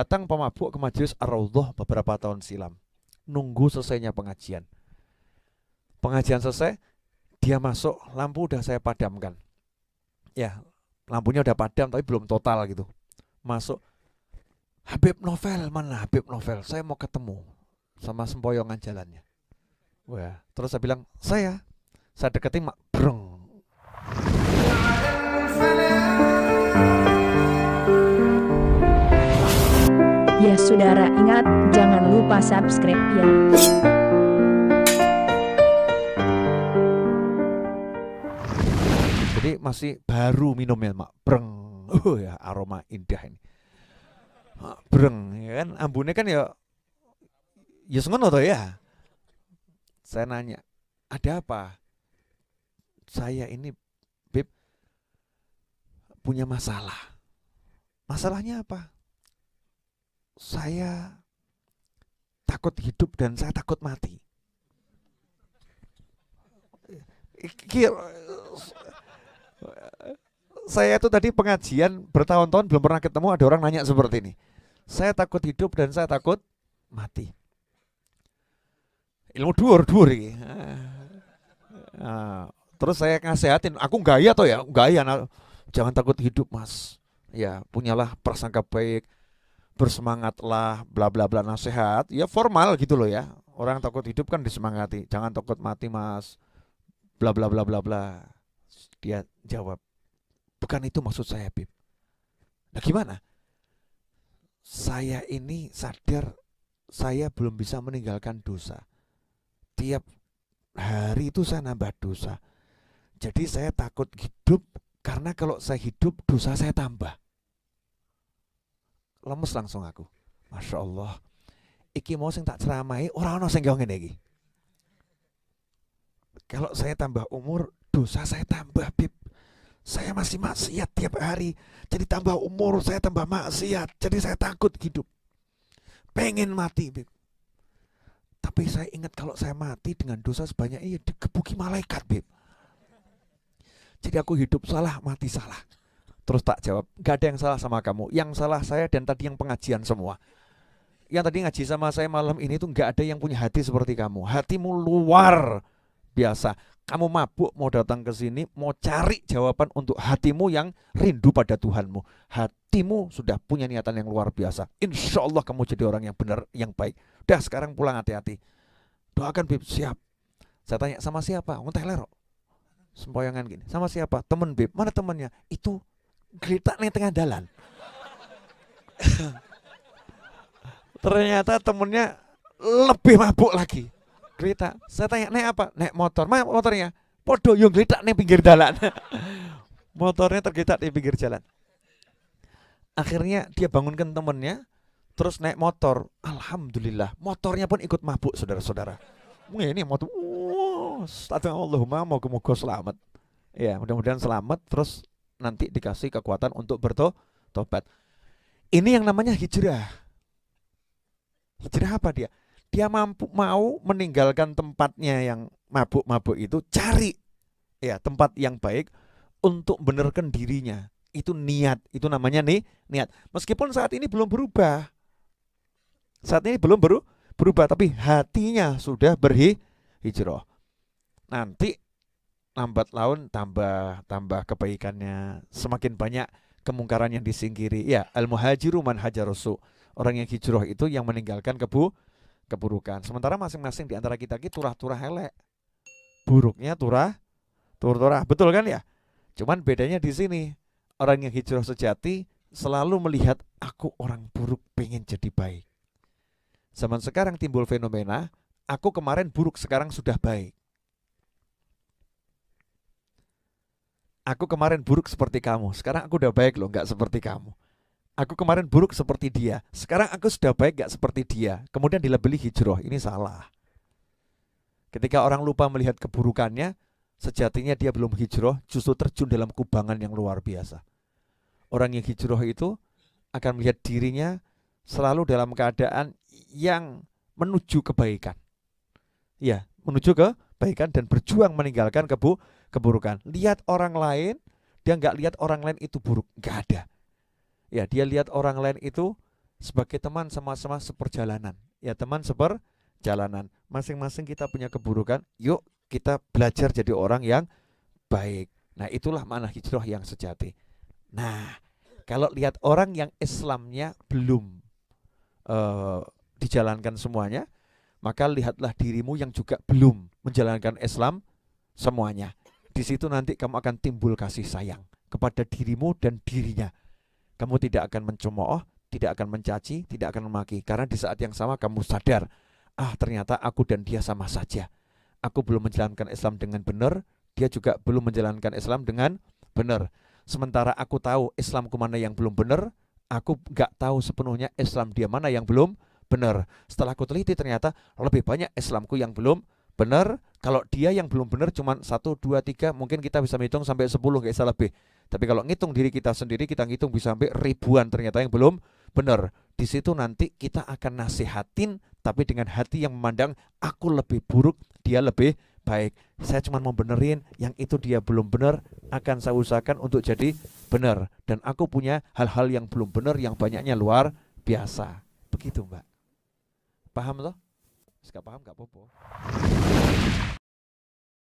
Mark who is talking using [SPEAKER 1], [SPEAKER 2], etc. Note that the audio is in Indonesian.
[SPEAKER 1] Datang pemabuk ke majelis Ar-Raudhah beberapa tahun silam. Nunggu selesainya pengajian. Pengajian selesai, dia masuk, lampu udah saya padamkan. Ya, lampunya udah padam tapi belum total gitu. Masuk, Habib Novel mana Habib Novel? Saya mau ketemu sama sempoyongan jalannya. Wah, terus saya bilang, saya, saya deketin mak breng. ya saudara ingat, jangan lupa subscribe ya. Jadi masih baru minumnya mak breng. Uh, ya aroma indah ini. Mak breng ya kan ambune kan ya ya ngono toh ya. Saya nanya, ada apa? Saya ini Beb, punya masalah. Masalahnya apa? saya takut hidup dan saya takut mati. Eh, saya itu tadi pengajian bertahun-tahun belum pernah ketemu ada orang nanya seperti ini. Saya takut hidup dan saya takut mati. Ilmu dur dur ini. Eh, eh, terus saya nasehatin, aku gaya toh ya, gaya. Nah, jangan takut hidup mas. Ya punyalah prasangka baik, bersemangatlah bla bla bla nasihat ya formal gitu loh ya orang takut hidup kan disemangati jangan takut mati mas bla bla bla bla bla dia jawab bukan itu maksud saya Bib nah gimana saya ini sadar saya belum bisa meninggalkan dosa tiap hari itu saya nambah dosa jadi saya takut hidup karena kalau saya hidup dosa saya tambah lemes langsung aku. Masya Allah. Iki mau sing tak ceramai, orang ono sing ngene iki. Kalau saya tambah umur, dosa saya tambah, Bib. Saya masih maksiat tiap hari. Jadi tambah umur, saya tambah maksiat. Jadi saya takut hidup. Pengen mati, Bib. Tapi saya ingat kalau saya mati dengan dosa sebanyak ini digebuki malaikat, Bib. Jadi aku hidup salah, mati salah. Terus tak jawab, gak ada yang salah sama kamu. Yang salah saya dan tadi yang pengajian semua. Yang tadi ngaji sama saya malam ini tuh gak ada yang punya hati seperti kamu. Hatimu luar biasa. Kamu mabuk mau datang ke sini, mau cari jawaban untuk hatimu yang rindu pada Tuhanmu. Hatimu sudah punya niatan yang luar biasa. Insya Allah kamu jadi orang yang benar, yang baik. Udah sekarang pulang hati-hati. Doakan Bib, siap. Saya tanya sama siapa? Ngenteh lerok. Sempoyongan gini. Sama siapa? Temen Bib. Mana temennya? Itu gelitak nih tengah jalan. Ternyata temennya lebih mabuk lagi. Gelita Saya tanya, naik apa? Naik motor. Mana motornya? Podo yang gelitak nih pinggir jalan. Motornya tergelitak di pinggir jalan. Akhirnya dia bangunkan temennya, terus naik motor. Alhamdulillah, motornya pun ikut mabuk saudara-saudara. Ini motor, mau moga-moga selamat. Ya, mudah-mudahan selamat. Terus nanti dikasih kekuatan untuk bertobat. Ini yang namanya hijrah. Hijrah apa dia? Dia mampu mau meninggalkan tempatnya yang mabuk-mabuk itu, cari ya tempat yang baik untuk benerkan dirinya. Itu niat, itu namanya nih niat. Meskipun saat ini belum berubah. Saat ini belum beru berubah, tapi hatinya sudah berhijrah. Nanti lambat laun tambah tambah kebaikannya semakin banyak kemungkaran yang disingkiri ya al muhajiru man rusuk orang yang hijrah itu yang meninggalkan kebu keburukan sementara masing-masing di antara kita gitu turah-turah elek buruknya turah tur turah betul kan ya cuman bedanya di sini orang yang hijrah sejati selalu melihat aku orang buruk pengen jadi baik zaman sekarang timbul fenomena aku kemarin buruk sekarang sudah baik Aku kemarin buruk seperti kamu, sekarang aku udah baik loh, nggak seperti kamu. Aku kemarin buruk seperti dia, sekarang aku sudah baik nggak seperti dia. Kemudian dilebeli hijrah, ini salah. Ketika orang lupa melihat keburukannya, sejatinya dia belum hijrah, justru terjun dalam kubangan yang luar biasa. Orang yang hijrah itu akan melihat dirinya selalu dalam keadaan yang menuju kebaikan. Ya, menuju kebaikan dan berjuang meninggalkan kebu keburukan. Lihat orang lain, dia nggak lihat orang lain itu buruk, nggak ada. Ya, dia lihat orang lain itu sebagai teman sama-sama seperjalanan. Ya, teman seperjalanan. Masing-masing kita punya keburukan. Yuk kita belajar jadi orang yang baik. Nah, itulah mana hijrah yang sejati. Nah, kalau lihat orang yang Islamnya belum uh, dijalankan semuanya, maka lihatlah dirimu yang juga belum menjalankan Islam semuanya. Di situ nanti kamu akan timbul kasih sayang kepada dirimu dan dirinya. Kamu tidak akan mencemooh, tidak akan mencaci, tidak akan memaki karena di saat yang sama kamu sadar, ah ternyata aku dan dia sama saja. Aku belum menjalankan Islam dengan benar, dia juga belum menjalankan Islam dengan benar. Sementara aku tahu Islamku mana yang belum benar, aku nggak tahu sepenuhnya Islam dia mana yang belum benar. Setelah aku teliti ternyata lebih banyak Islamku yang belum benar kalau dia yang belum benar cuma 1, 2, 3 Mungkin kita bisa menghitung sampai 10 gak salah lebih Tapi kalau ngitung diri kita sendiri Kita ngitung bisa sampai ribuan ternyata yang belum benar Di situ nanti kita akan nasihatin Tapi dengan hati yang memandang Aku lebih buruk, dia lebih baik Saya cuma mau benerin Yang itu dia belum benar Akan saya usahakan untuk jadi benar Dan aku punya hal-hal yang belum benar Yang banyaknya luar biasa Begitu mbak Paham loh? Gak paham gak apa-apa